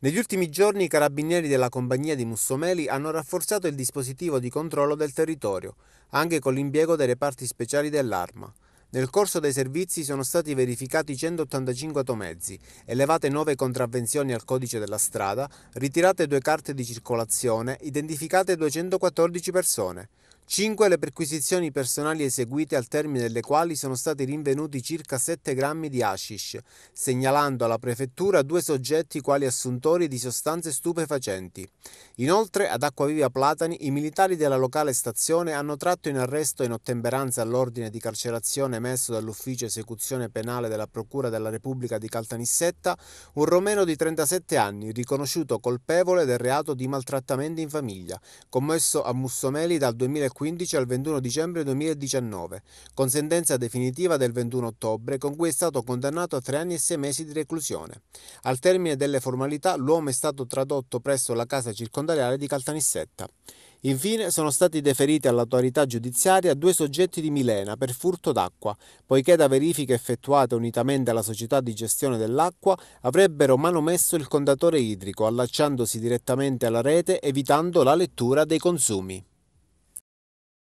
Negli ultimi giorni i carabinieri della compagnia di Mussomeli hanno rafforzato il dispositivo di controllo del territorio, anche con l'impiego dei reparti speciali dell'arma. Nel corso dei servizi sono stati verificati 185 automezzi, elevate 9 contravvenzioni al codice della strada, ritirate due carte di circolazione, identificate 214 persone. 5 le perquisizioni personali eseguite al termine delle quali sono stati rinvenuti circa 7 grammi di hashish, segnalando alla prefettura due soggetti quali assuntori di sostanze stupefacenti. Inoltre, ad Acquaviva Platani, i militari della locale stazione hanno tratto in arresto in ottemperanza all'ordine di carcerazione emesso dall'ufficio esecuzione penale della Procura della Repubblica di Caltanissetta un romeno di 37 anni riconosciuto colpevole del reato di maltrattamento in famiglia, commesso a Mussomeli dal 2014 15 al 21 dicembre 2019, con sentenza definitiva del 21 ottobre, con cui è stato condannato a tre anni e sei mesi di reclusione. Al termine delle formalità, l'uomo è stato tradotto presso la casa circondariale di Caltanissetta. Infine sono stati deferiti all'autorità giudiziaria due soggetti di Milena per furto d'acqua, poiché da verifiche effettuate unitamente alla società di gestione dell'acqua avrebbero manomesso il condatore idrico allacciandosi direttamente alla rete evitando la lettura dei consumi.